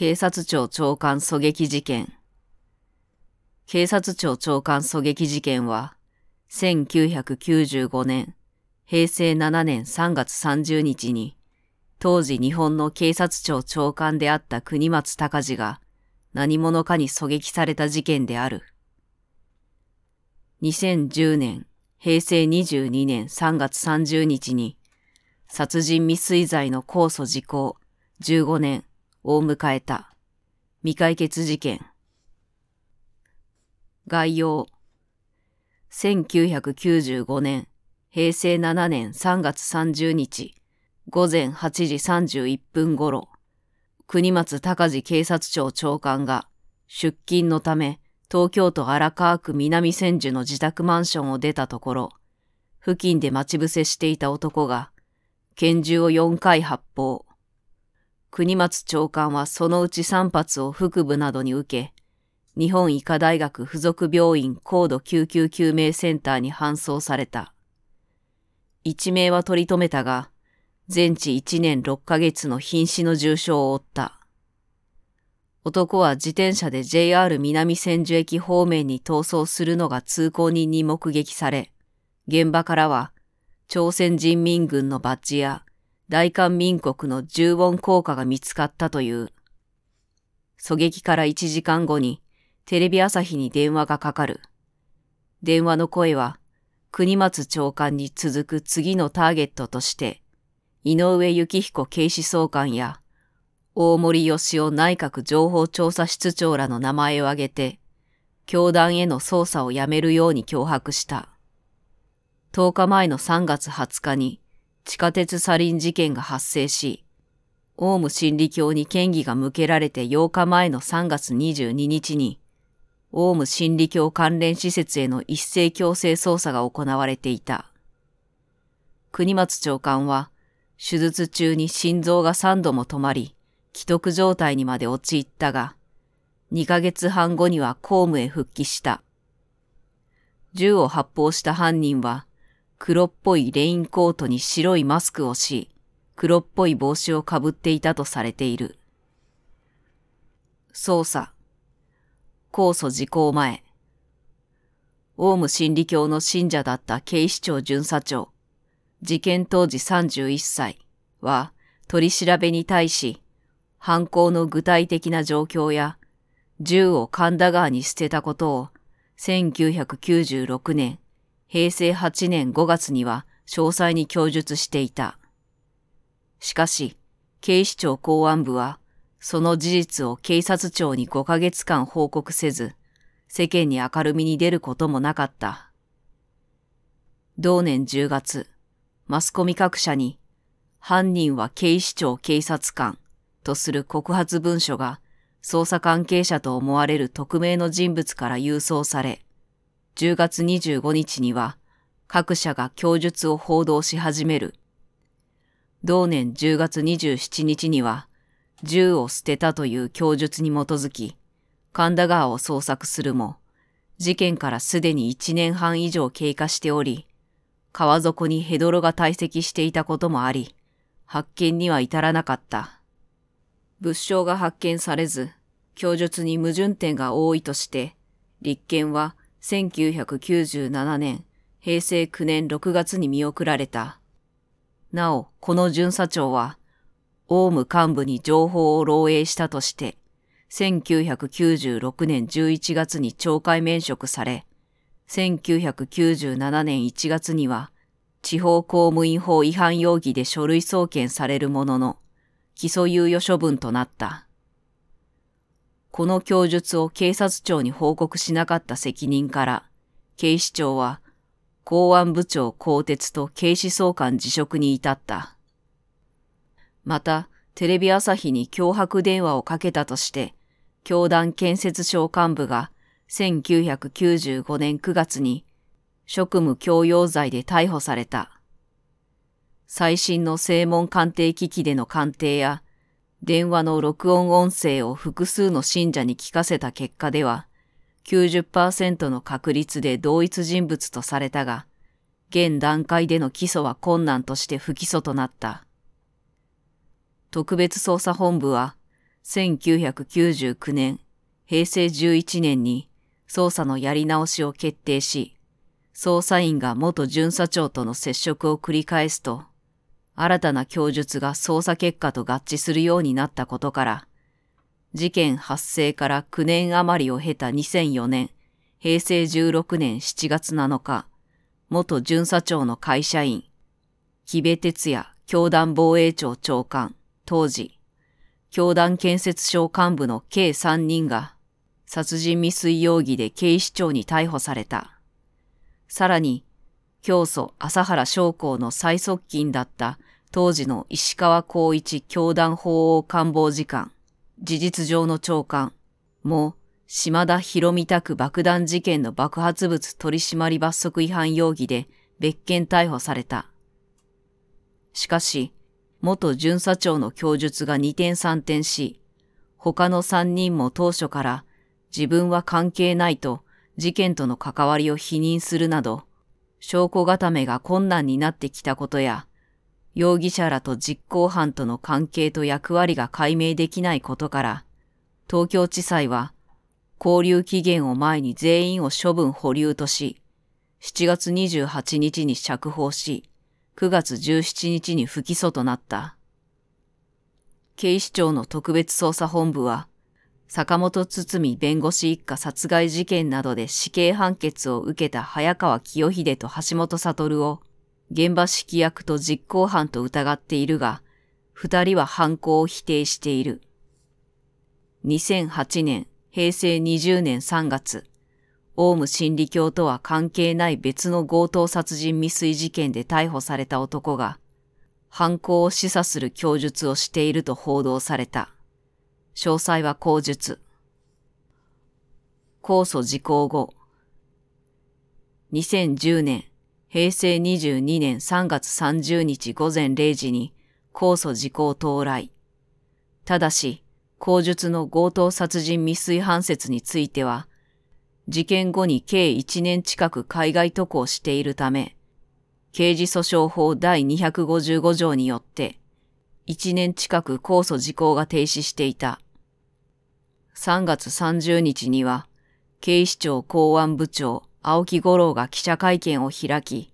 警察庁長官狙撃事件。警察庁長官狙撃事件は、1995年、平成7年3月30日に、当時日本の警察庁長官であった国松隆次が何者かに狙撃された事件である。2010年、平成22年3月30日に、殺人未遂罪の控訴時効15年を迎えた未解決事件。概要。1995年、平成7年3月30日、午前8時31分頃、国松隆治警察庁長官が出勤のため東京都荒川区南千住の自宅マンションを出たところ、付近で待ち伏せしていた男が拳銃を4回発砲、国松長官はそのうち3発を腹部などに受け、日本医科大学附属病院高度救急救命センターに搬送された。一命は取り留めたが、全治一年六ヶ月の瀕死の重傷を負った。男は自転車で JR 南千住駅方面に逃走するのが通行人に目撃され、現場からは朝鮮人民軍のバッジや大韓民国の重音効果が見つかったという。狙撃から1時間後にテレビ朝日に電話がかかる。電話の声は国松長官に続く次のターゲットとして、井上幸彦警視総監や大森義夫内閣情報調査室長らの名前を挙げて、教団への捜査をやめるように脅迫した。10日前の3月20日に、地下鉄サリン事件が発生し、オウム真理教に嫌疑が向けられて8日前の3月22日に、オウム真理教関連施設への一斉強制捜査が行われていた。国松長官は、手術中に心臓が3度も止まり、既得状態にまで陥ったが、2ヶ月半後には公務へ復帰した。銃を発砲した犯人は、黒っぽいレインコートに白いマスクをし、黒っぽい帽子をかぶっていたとされている。捜査。控訴時効前。オウム真理教の信者だった警視庁巡査長、事件当時31歳は取り調べに対し、犯行の具体的な状況や、銃を神田川に捨てたことを1996年平成8年5月には詳細に供述していた。しかし、警視庁公安部は、その事実を警察庁に5ヶ月間報告せず、世間に明るみに出ることもなかった。同年10月、マスコミ各社に、犯人は警視庁警察官とする告発文書が、捜査関係者と思われる匿名の人物から郵送され、10月25日には各社が供述を報道し始める。同年10月27日には銃を捨てたという供述に基づき神田川を捜索するも事件からすでに1年半以上経過しており川底にヘドロが堆積していたこともあり発見には至らなかった。物証が発見されず供述に矛盾点が多いとして立憲は1997年、平成9年6月に見送られた。なお、この巡査長は、オウム幹部に情報を漏洩したとして、1996年11月に懲戒免職され、1997年1月には、地方公務員法違反容疑で書類送検されるものの、起訴猶予処分となった。この供述を警察庁に報告しなかった責任から、警視庁は公安部長更迭と警視総監辞職に至った。また、テレビ朝日に脅迫電話をかけたとして、教団建設省幹部が1995年9月に職務強要罪で逮捕された。最新の正門鑑定機器での鑑定や電話の録音音声を複数の信者に聞かせた結果では、90%の確率で同一人物とされたが、現段階での起訴は困難として不起訴となった。特別捜査本部は、1999年、平成11年に捜査のやり直しを決定し、捜査員が元巡査長との接触を繰り返すと、新たな供述が捜査結果と合致するようになったことから、事件発生から9年余りを経た2004年、平成16年7月7日、元巡査長の会社員、木部哲也教団防衛庁長官、当時、教団建設省幹部の計3人が、殺人未遂容疑で警視庁に逮捕された。さらに、教祖朝原将校の最側近だった当時の石川光一教団法王官房次官、事実上の長官、も島田博美宅爆弾事件の爆発物取締罰則違反容疑で別件逮捕された。しかし、元巡査長の供述が二点三点し、他の三人も当初から自分は関係ないと事件との関わりを否認するなど、証拠固めが困難になってきたことや、容疑者らと実行犯との関係と役割が解明できないことから、東京地裁は、交留期限を前に全員を処分保留とし、7月28日に釈放し、9月17日に不起訴となった。警視庁の特別捜査本部は、坂本堤弁護士一家殺害事件などで死刑判決を受けた早川清秀と橋本悟を現場指揮役と実行犯と疑っているが、二人は犯行を否定している。2008年、平成20年3月、オウム真理教とは関係ない別の強盗殺人未遂事件で逮捕された男が、犯行を示唆する供述をしていると報道された。詳細は口述。控訴時効後。2010年、平成22年3月30日午前0時に控訴時効到来。ただし、口述の強盗殺人未遂判説については、事件後に計1年近く海外渡航しているため、刑事訴訟法第255条によって、1年近く控訴時効が停止していた。3月30日には、警視庁公安部長、青木五郎が記者会見を開き、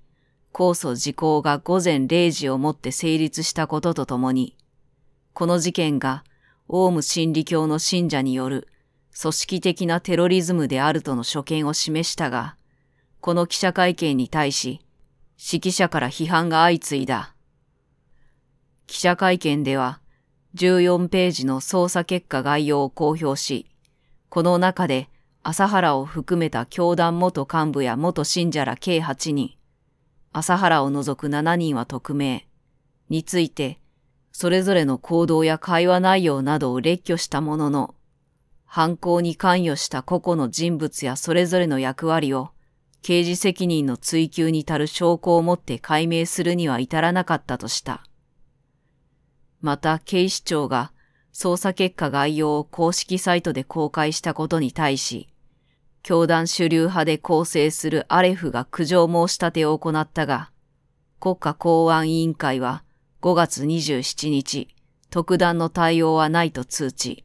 控訴時効が午前0時をもって成立したこととともに、この事件がオウム真理教の信者による組織的なテロリズムであるとの所見を示したが、この記者会見に対し、指揮者から批判が相次いだ。記者会見では、14ページの捜査結果概要を公表し、この中で麻原を含めた教団元幹部や元信者ら計8人、麻原を除く7人は匿名、について、それぞれの行動や会話内容などを列挙したものの、犯行に関与した個々の人物やそれぞれの役割を、刑事責任の追及に足る証拠をもって解明するには至らなかったとした。また警視庁が捜査結果概要を公式サイトで公開したことに対し、教団主流派で構成するアレフが苦情申し立てを行ったが、国家公安委員会は5月27日、特段の対応はないと通知。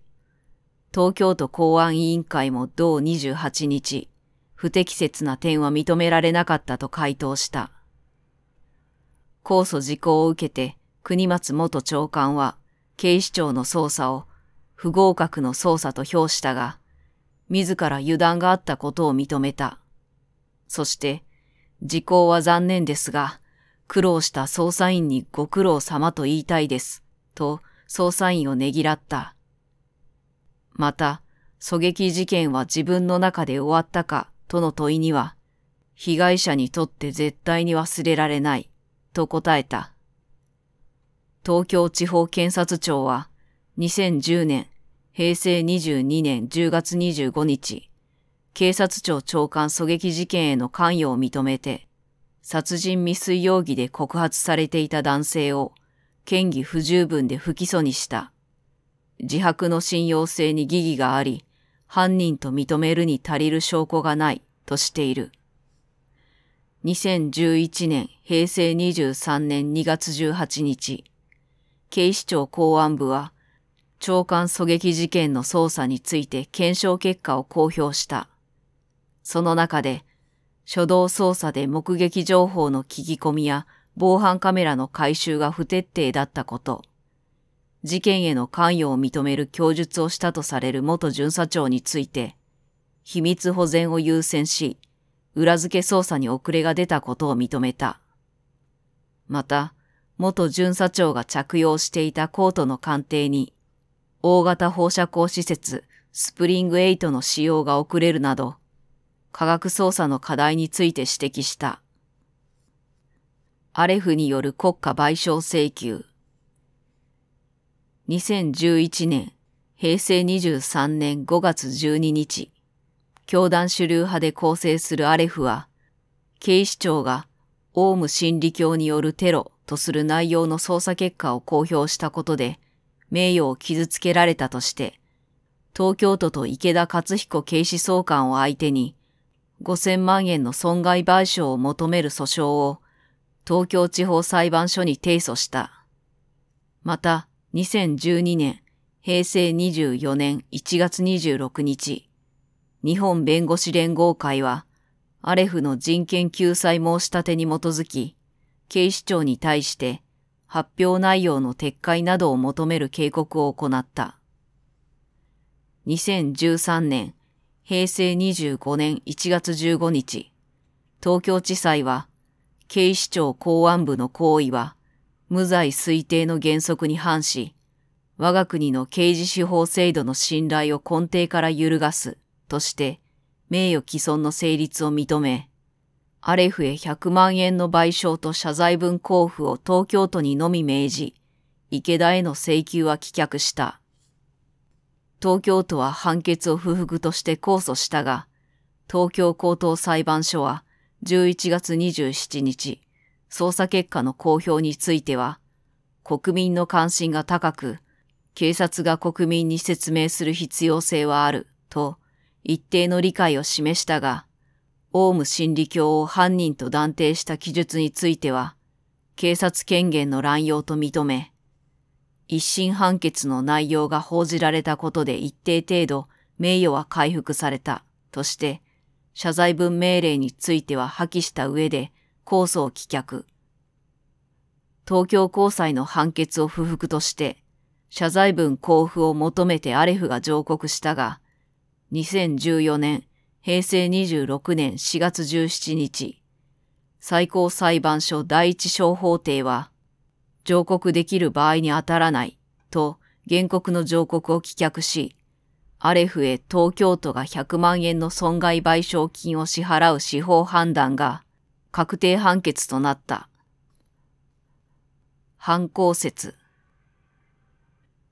東京都公安委員会も同28日、不適切な点は認められなかったと回答した。控訴事項を受けて、国松元長官は、警視庁の捜査を、不合格の捜査と評したが、自ら油断があったことを認めた。そして、時効は残念ですが、苦労した捜査員にご苦労様と言いたいです、と捜査員をねぎらった。また、狙撃事件は自分の中で終わったかとの問いには、被害者にとって絶対に忘れられない、と答えた。東京地方検察庁は2010年平成22年10月25日、警察庁長官狙撃事件への関与を認めて、殺人未遂容疑で告発されていた男性を、嫌疑不十分で不起訴にした。自白の信用性に疑義があり、犯人と認めるに足りる証拠がないとしている。2011年平成23年2月18日、警視庁公安部は、長官狙撃事件の捜査について検証結果を公表した。その中で、初動捜査で目撃情報の聞き込みや防犯カメラの回収が不徹底だったこと、事件への関与を認める供述をしたとされる元巡査長について、秘密保全を優先し、裏付け捜査に遅れが出たことを認めた。また、元巡査長が着用していたコートの鑑定に、大型放射光施設スプリング8の使用が遅れるなど、科学捜査の課題について指摘した。アレフによる国家賠償請求。2011年、平成23年5月12日、教団主流派で構成するアレフは、警視庁がオウム真理教によるテロとする内容の捜査結果を公表したことで、名誉を傷つけられたとして、東京都と池田勝彦警視総監を相手に、5000万円の損害賠償を求める訴訟を東京地方裁判所に提訴した。また、2012年、平成24年1月26日、日本弁護士連合会は、アレフの人権救済申し立てに基づき、警視庁に対して、発表内容の撤回などを求める警告を行った。2013年、平成25年1月15日、東京地裁は、警視庁公安部の行為は、無罪推定の原則に反し、我が国の刑事司法制度の信頼を根底から揺るがすとして、名誉毀損の成立を認め、アレフへ100万円の賠償と謝罪文交付を東京都にのみ命じ、池田への請求は棄却した。東京都は判決を不服として控訴したが、東京高等裁判所は11月27日、捜査結果の公表については、国民の関心が高く、警察が国民に説明する必要性はあると一定の理解を示したが、オウム真理教を犯人と断定した記述については、警察権限の乱用と認め、一審判決の内容が報じられたことで一定程度名誉は回復されたとして、謝罪文命令については破棄した上で控訴を棄却。東京高裁の判決を不服として、謝罪文交付を求めてアレフが上告したが、2014年平成26年4月17日、最高裁判所第一小法廷は、上告できる場合に当たらないと原告の上告を棄却し、アレフへ東京都が100万円の損害賠償金を支払う司法判断が確定判決となった。犯行説。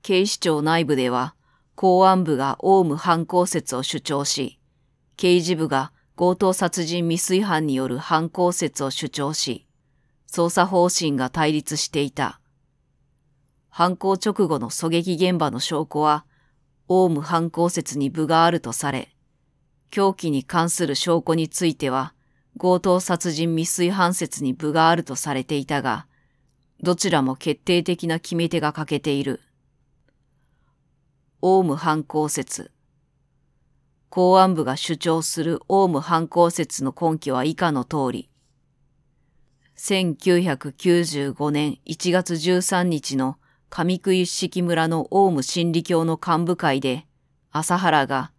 警視庁内部では公安部がオウム犯行説を主張し、刑事部が強盗殺人未遂犯による犯行説を主張し、捜査方針が対立していた。犯行直後の狙撃現場の証拠は、オウム犯行説に部があるとされ、狂気に関する証拠については、強盗殺人未遂犯説に部があるとされていたが、どちらも決定的な決め手が欠けている。オウム犯行説。公安部が主張するオウム犯行説の根拠は以下の通り、1995年1月13日の上久一式村のオウム真理教の幹部会で、朝原が、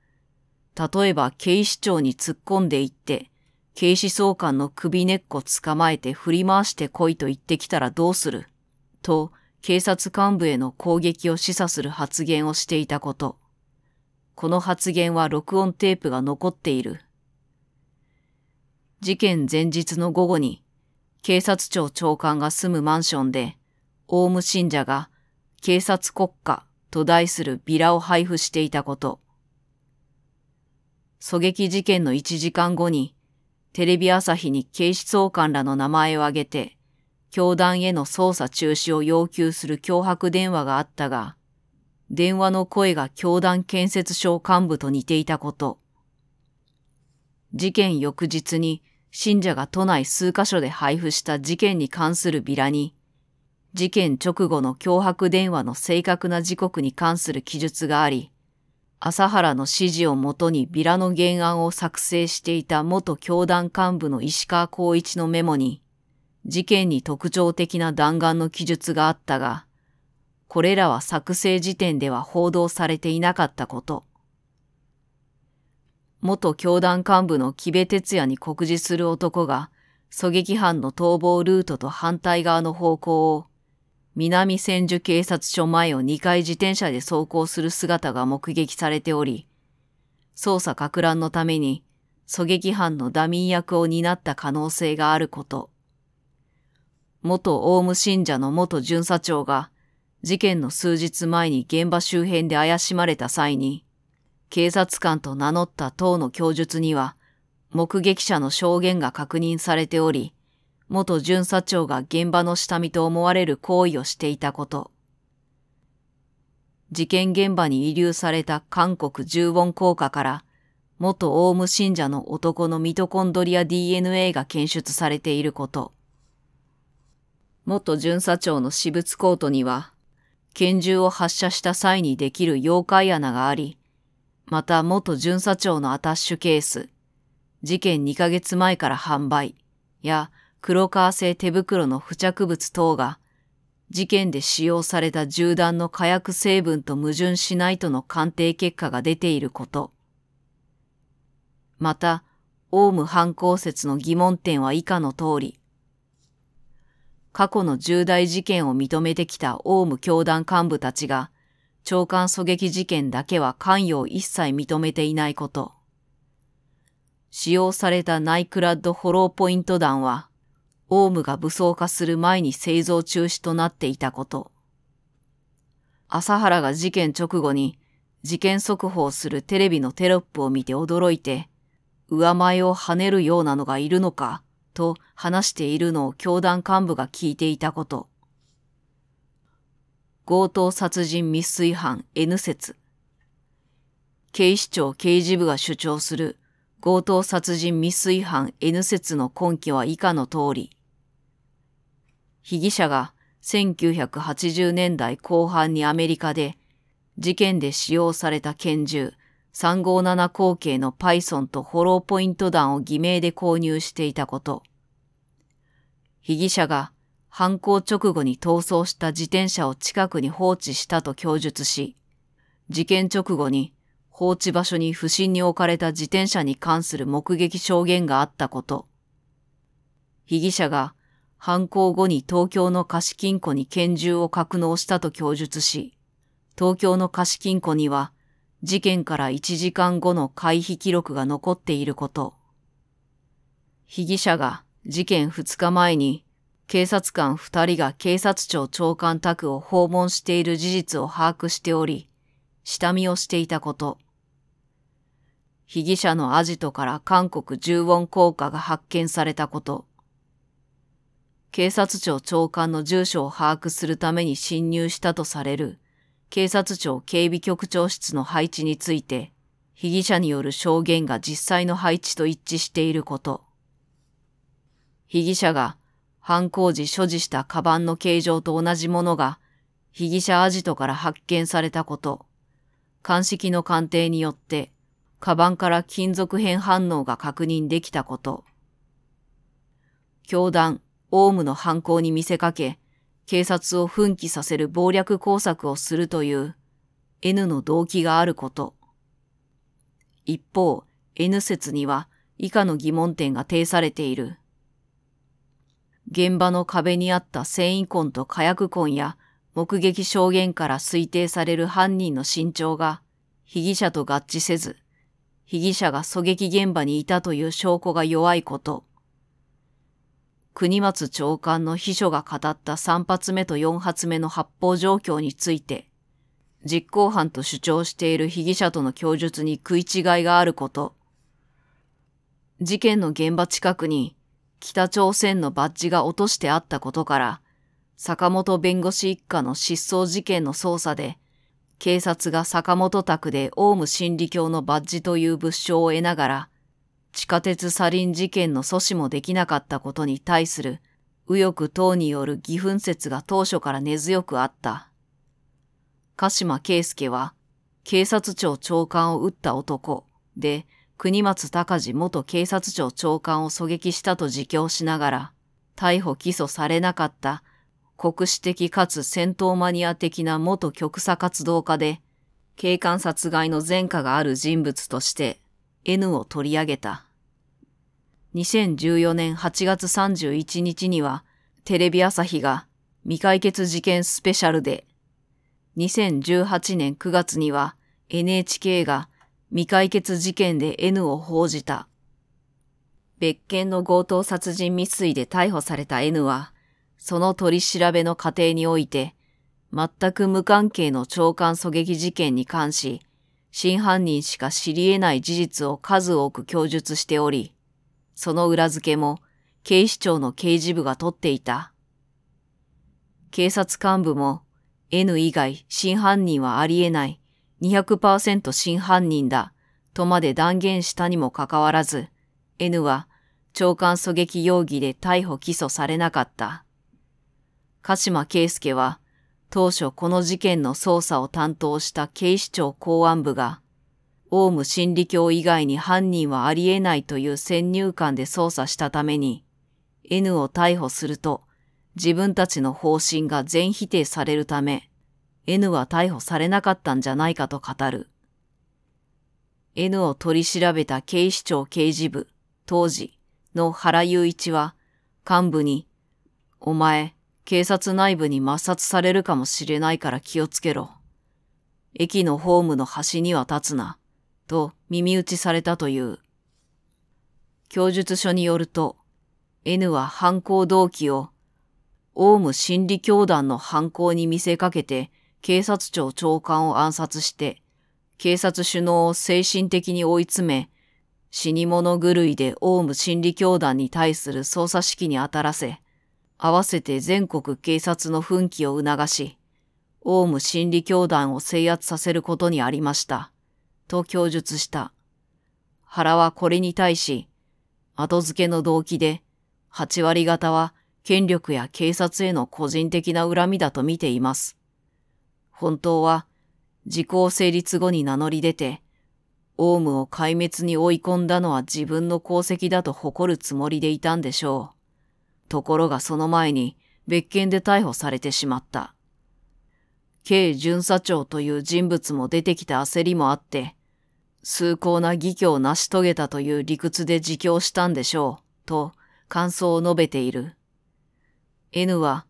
例えば警視庁に突っ込んでいって、警視総監の首根っこ捕まえて振り回して来いと言ってきたらどうすると、警察幹部への攻撃を示唆する発言をしていたこと。この発言は録音テープが残っている。事件前日の午後に、警察庁長官が住むマンションで、オウム信者が警察国家と題するビラを配布していたこと。狙撃事件の1時間後に、テレビ朝日に警視総監らの名前を挙げて、教団への捜査中止を要求する脅迫電話があったが、電話の声が教団建設省幹部と似ていたこと。事件翌日に信者が都内数カ所で配布した事件に関するビラに、事件直後の脅迫電話の正確な時刻に関する記述があり、朝原の指示をもとにビラの原案を作成していた元教団幹部の石川光一のメモに、事件に特徴的な弾丸の記述があったが、これらは作成時点では報道されていなかったこと。元教団幹部の木部哲也に告示する男が、狙撃犯の逃亡ルートと反対側の方向を、南千住警察署前を2回自転車で走行する姿が目撃されており、捜査拡乱のために狙撃犯のダミー役を担った可能性があること。元オウム信者の元巡査長が事件の数日前に現場周辺で怪しまれた際に、警察官と名乗った党の供述には、目撃者の証言が確認されており、元巡査長が現場の下見と思われる行為をしていたこと。事件現場に遺留された韓国十音硬貨から、元オウム信者の男のミトコンドリア DNA が検出されていること。元巡査長の私物コートには、拳銃を発射した際にできる妖怪穴があり、また元巡査長のアタッシュケース、事件2ヶ月前から販売や黒革製手袋の付着物等が事件で使用された銃弾の火薬成分と矛盾しないとの鑑定結果が出ていること。また、オウム犯行説の疑問点は以下の通り、過去の重大事件を認めてきたオウム教団幹部たちが、長官狙撃事件だけは関与を一切認めていないこと。使用されたナイクラッドフォローポイント弾は、オウムが武装化する前に製造中止となっていたこと。朝原が事件直後に事件速報するテレビのテロップを見て驚いて、上前を跳ねるようなのがいるのかと話しているのを教団幹部が聞いていたこと。強盗殺人未遂犯 N 説。警視庁刑事部が主張する強盗殺人未遂犯 N 説の根拠は以下の通り。被疑者が1980年代後半にアメリカで事件で使用された拳銃357口径のパイソンとホローポイント弾を偽名で購入していたこと。被疑者が犯行直後に逃走した自転車を近くに放置したと供述し、事件直後に放置場所に不審に置かれた自転車に関する目撃証言があったこと、被疑者が犯行後に東京の貸金庫に拳銃を格納したと供述し、東京の貸金庫には事件から1時間後の回避記録が残っていること、被疑者が事件2日前に警察官2人が警察庁長官宅を訪問している事実を把握しており、下見をしていたこと。被疑者のアジトから韓国十音効果硬貨が発見されたこと。警察庁長官の住所を把握するために侵入したとされる警察庁警備局長室の配置について、被疑者による証言が実際の配置と一致していること。被疑者が犯行時所持したカバンの形状と同じものが被疑者アジトから発見されたこと、鑑識の鑑定によってカバンから金属片反応が確認できたこと、教団、オウムの犯行に見せかけ、警察を奮起させる暴略工作をするという N の動機があること。一方、N 説には以下の疑問点が呈されている。現場の壁にあった繊維痕と火薬痕や目撃証言から推定される犯人の身長が被疑者と合致せず、被疑者が狙撃現場にいたという証拠が弱いこと。国松長官の秘書が語った3発目と4発目の発砲状況について、実行犯と主張している被疑者との供述に食い違いがあること。事件の現場近くに北朝鮮のバッジが落としてあったことから、坂本弁護士一家の失踪事件の捜査で、警察が坂本宅でオウム真理教のバッジという物証を得ながら、地下鉄サリン事件の阻止もできなかったことに対する右翼等による義憤説が当初から根強くあった。鹿島圭介は警察庁長官を撃った男で、国松隆治元警察庁長官を狙撃したと自供しながら、逮捕起訴されなかった国史的かつ戦闘マニア的な元極左活動家で、警官殺害の前科がある人物として N を取り上げた。2014年8月31日にはテレビ朝日が未解決事件スペシャルで、2018年9月には NHK が未解決事件で N を報じた。別件の強盗殺人未遂で逮捕された N は、その取り調べの過程において、全く無関係の長官狙撃事件に関し、真犯人しか知り得ない事実を数多く供述しており、その裏付けも警視庁の刑事部が取っていた。警察幹部も N 以外真犯人はあり得ない200%真犯人だとまで断言したにもかかわらず、N は長官狙撃容疑で逮捕起訴されなかった。鹿島圭介は当初この事件の捜査を担当した警視庁公安部が、オウム真理教以外に犯人はありえないという先入観で捜査したために、N を逮捕すると自分たちの方針が全否定されるため、N は逮捕されなかったんじゃないかと語る。N を取り調べた警視庁刑事部、当時の原雄一は幹部に、お前、警察内部に抹殺されるかもしれないから気をつけろ。駅のホームの端には立つな、と耳打ちされたという。供述書によると、N は犯行動機を、オウム心理教団の犯行に見せかけて警察庁長官を暗殺して、警察首脳を精神的に追い詰め、死に物狂いでオウム真理教団に対する捜査指揮に当たらせ、合わせて全国警察の奮起を促し、オウム真理教団を制圧させることにありました。と供述した。原はこれに対し、後付けの動機で、8割方は権力や警察への個人的な恨みだと見ています。本当は時効成立後に名乗り出て、オウムを壊滅に追い込んだのは自分の功績だと誇るつもりでいたんでしょう。ところがその前に別件で逮捕されてしまった。K 巡査長という人物も出てきた焦りもあって、崇高な義挙を成し遂げたという理屈で自供したんでしょう、と感想を述べている。N は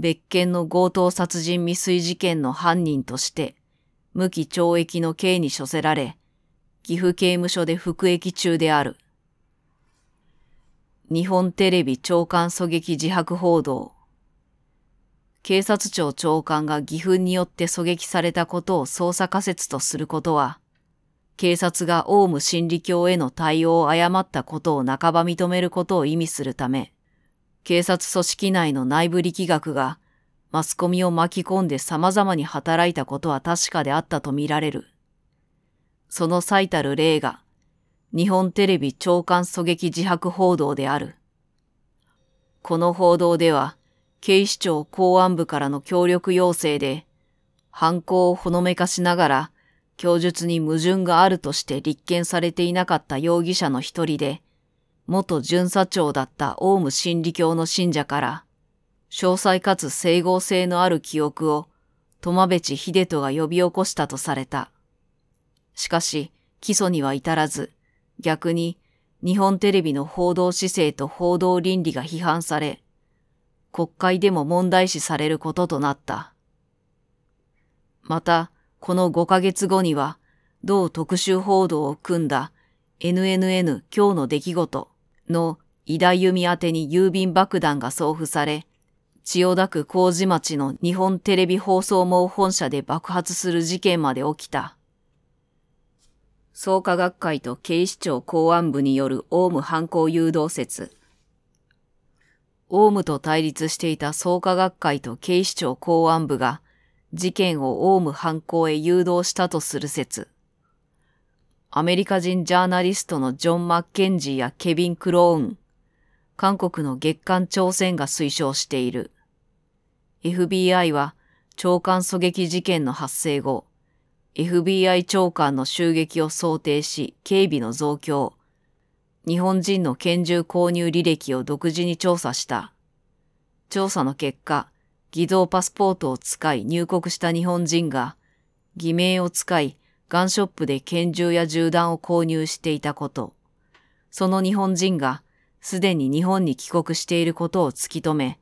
別件の強盗殺人未遂事件の犯人として、無期懲役の刑に処せられ、岐阜刑務所で服役中である。日本テレビ長官狙撃自白報道。警察庁長官が岐阜によって狙撃されたことを捜査仮説とすることは、警察がオウム真理教への対応を誤ったことを半ば認めることを意味するため、警察組織内の内部力学がマスコミを巻き込んで様々に働いたことは確かであったとみられる。その最たる例が、日本テレビ長官狙撃自白報道である。この報道では、警視庁公安部からの協力要請で、犯行をほのめかしながら、供述に矛盾があるとして立件されていなかった容疑者の一人で、元巡査長だったオウム真理教の信者から、詳細かつ整合性のある記憶を、友部知秀人が呼び起こしたとされた。しかし、起訴には至らず、逆に日本テレビの報道姿勢と報道倫理が批判され、国会でも問題視されることとなった。また、この5ヶ月後には、同特殊報道を組んだ NNN 今日の出来事、の伊田由美宛てに郵便爆弾が送付され、千代田区麹町の日本テレビ放送網本社で爆発する事件まで起きた。創価学会と警視庁公安部によるオウム犯行誘導説。オウムと対立していた創価学会と警視庁公安部が事件をオウム犯行へ誘導したとする説。アメリカ人ジャーナリストのジョン・マッケンジーやケビン・クローン、韓国の月刊朝鮮が推奨している。FBI は長官狙撃事件の発生後、FBI 長官の襲撃を想定し警備の増強、日本人の拳銃購入履歴を独自に調査した。調査の結果、偽造パスポートを使い入国した日本人が、偽名を使いガンショップで拳銃や銃弾を購入していたこと、その日本人がすでに日本に帰国していることを突き止め、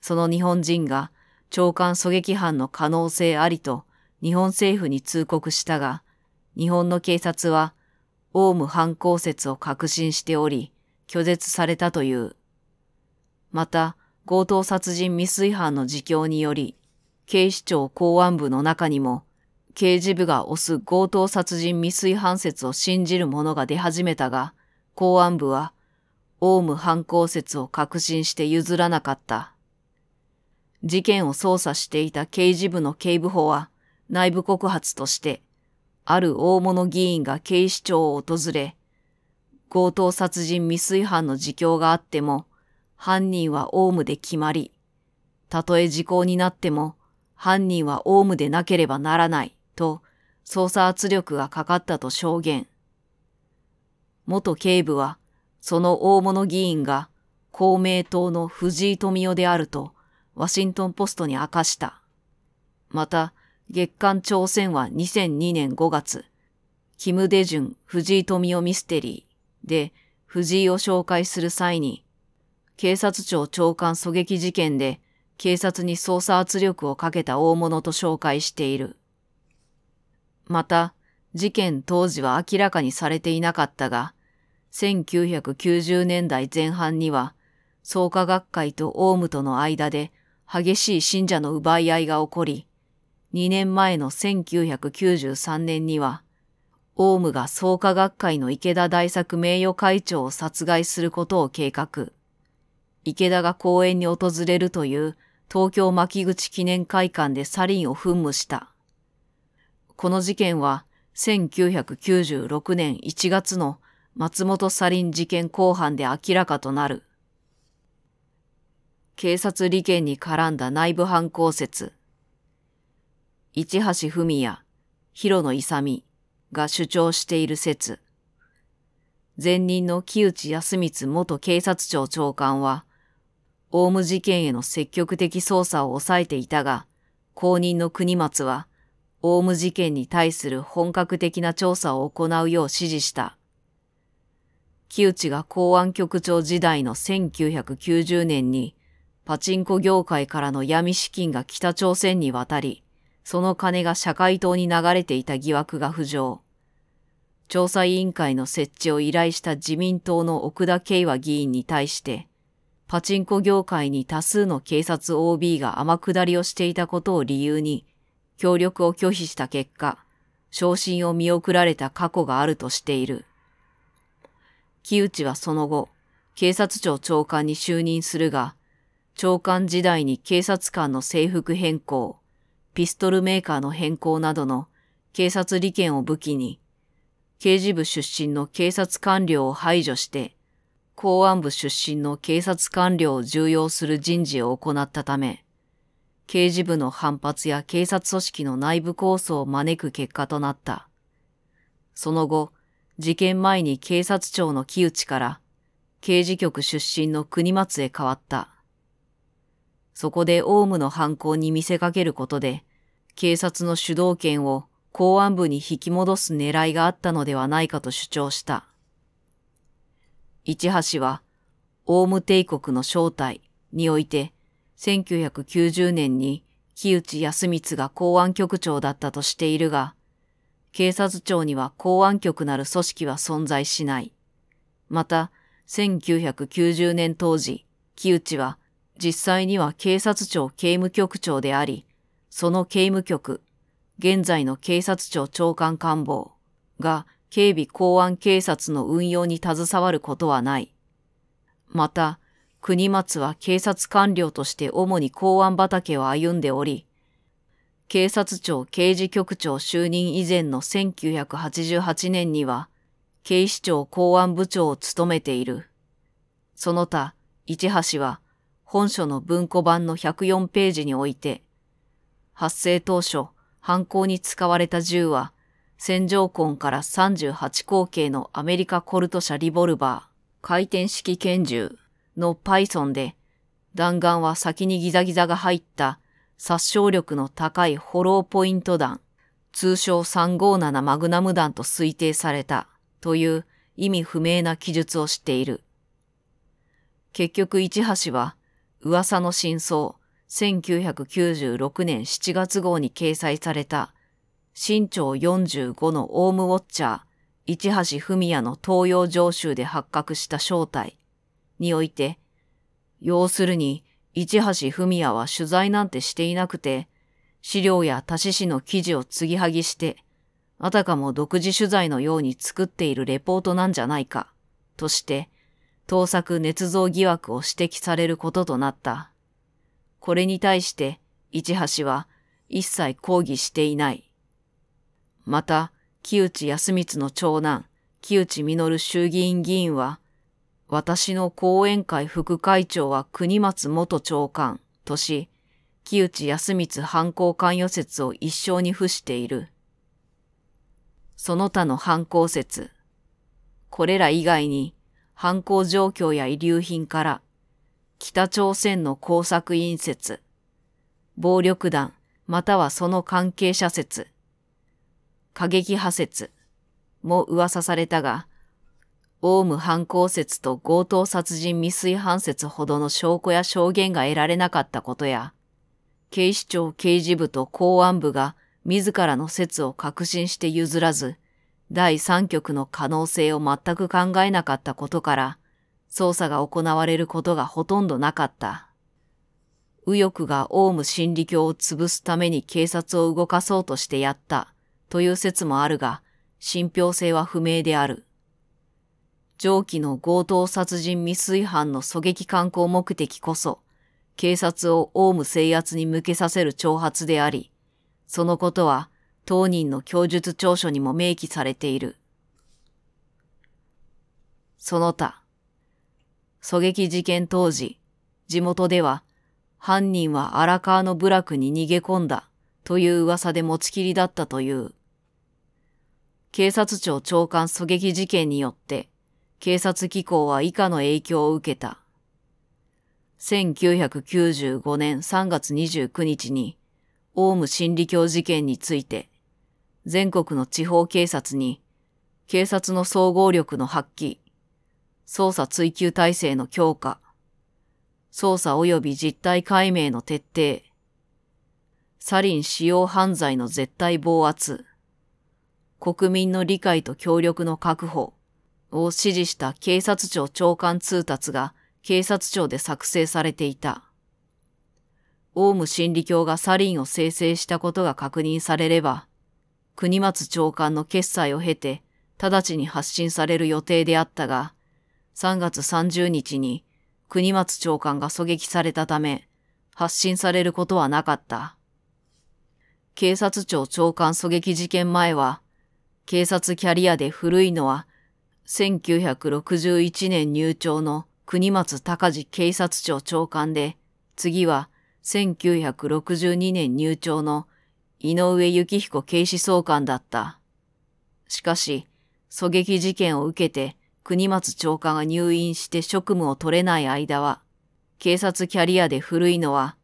その日本人が長官狙撃犯の可能性ありと日本政府に通告したが、日本の警察はオウム犯行説を確信しており、拒絶されたという。また、強盗殺人未遂犯の自供により、警視庁公安部の中にも刑事部が推す強盗殺人未遂判説を信じる者が出始めたが、公安部は、オウム犯行説を確信して譲らなかった。事件を捜査していた刑事部の警部補は、内部告発として、ある大物議員が警視庁を訪れ、強盗殺人未遂犯の自供があっても、犯人はオウムで決まり、たとえ時効になっても、犯人はオウムでなければならない。と捜査圧力がかかったと証言。元警部は、その大物議員が公明党の藤井富夫であると、ワシントンポストに明かした。また、月刊朝鮮は2002年5月、キム・デジュン、藤井富夫ミステリーで藤井を紹介する際に、警察庁長官狙撃事件で警察に捜査圧力をかけた大物と紹介している。また、事件当時は明らかにされていなかったが、1990年代前半には、創価学会とオウムとの間で激しい信者の奪い合いが起こり、2年前の1993年には、オウムが創価学会の池田大作名誉会長を殺害することを計画。池田が公園に訪れるという東京牧口記念会館でサリンを噴霧した。この事件は1996年1月の松本サリン事件公判で明らかとなる。警察利権に絡んだ内部犯行説。市橋文也、広野勇が主張している説。前任の木内康光元警察庁長官は、オウム事件への積極的捜査を抑えていたが、後任の国松は、オウム事件に対する本格的な調査を行うよう指示した。木内が公安局長時代の1990年にパチンコ業界からの闇資金が北朝鮮に渡り、その金が社会党に流れていた疑惑が浮上。調査委員会の設置を依頼した自民党の奥田慶和議員に対して、パチンコ業界に多数の警察 OB が天下りをしていたことを理由に、協力を拒否した結果、昇進を見送られた過去があるとしている。木内はその後、警察庁長官に就任するが、長官時代に警察官の制服変更、ピストルメーカーの変更などの警察利権を武器に、刑事部出身の警察官僚を排除して、公安部出身の警察官僚を重要する人事を行ったため、刑事部の反発や警察組織の内部抗争を招く結果となった。その後、事件前に警察庁の木内から刑事局出身の国松へ変わった。そこでオウムの犯行に見せかけることで、警察の主導権を公安部に引き戻す狙いがあったのではないかと主張した。市橋は、オウム帝国の正体において、1990年に木内康光が公安局長だったとしているが、警察庁には公安局なる組織は存在しない。また、1990年当時、木内は実際には警察庁刑務局長であり、その刑務局、現在の警察庁長官官房が警備公安警察の運用に携わることはない。また、国松は警察官僚として主に公安畑を歩んでおり、警察庁刑事局長就任以前の1988年には、警視庁公安部長を務めている。その他、市橋は、本書の文庫版の104ページにおいて、発生当初、犯行に使われた銃は、戦場痕から38口径のアメリカコルト社リボルバー、回転式拳銃、の Python で、弾丸は先にギザギザが入った殺傷力の高いホローポイント弾、通称357マグナム弾と推定されたという意味不明な記述をしている。結局市橋は噂の真相1996年7月号に掲載された身長45のオウムウォッチャー市橋文也の東洋上州で発覚した正体において、要するに、市橋文也は取材なんてしていなくて、資料や他志紙の記事を継ぎはぎして、あたかも独自取材のように作っているレポートなんじゃないか、として、盗作捏造疑惑を指摘されることとなった。これに対して、市橋は一切抗議していない。また、木内康光の長男、木内実衆議院議員は、私の講演会副会長は国松元長官とし、木内康光犯行関与説を一生に付している。その他の犯行説、これら以外に犯行状況や遺留品から北朝鮮の工作員説、暴力団またはその関係者説、過激派説も噂されたが、オウム犯行説と強盗殺人未遂犯説ほどの証拠や証言が得られなかったことや、警視庁刑事部と公安部が自らの説を確信して譲らず、第三局の可能性を全く考えなかったことから、捜査が行われることがほとんどなかった。右翼がオウム真理教を潰すために警察を動かそうとしてやったという説もあるが、信憑性は不明である。上記の強盗殺人未遂犯の狙撃観光目的こそ、警察をオウム制圧に向けさせる挑発であり、そのことは当人の供述調書にも明記されている。その他、狙撃事件当時、地元では犯人は荒川の部落に逃げ込んだという噂で持ちきりだったという。警察庁長官狙撃事件によって警察機構は以下の影響を受けた。1995年3月29日に、オウム真理教事件について、全国の地方警察に、警察の総合力の発揮、捜査追及体制の強化、捜査及び実態解明の徹底、サリン使用犯罪の絶対防圧、国民の理解と協力の確保、を指示した警察庁長官通達が警察庁で作成されていた。オウム真理教がサリンを生成したことが確認されれば、国松長官の決裁を経て、直ちに発信される予定であったが、3月30日に国松長官が狙撃されたため、発信されることはなかった。警察庁長官狙撃事件前は、警察キャリアで古いのは1961年入庁の国松隆治警察庁長官で、次は1962年入庁の井上幸彦警視総監だった。しかし、狙撃事件を受けて国松長官が入院して職務を取れない間は、警察キャリアで古いのは、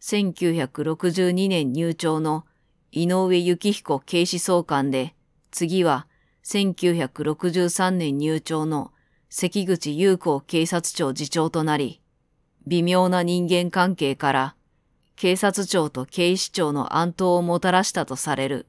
1962年入庁の井上幸彦警視総監で、次は1963年入庁の関口裕子警察庁次長となり、微妙な人間関係から警察庁と警視庁の安闘をもたらしたとされる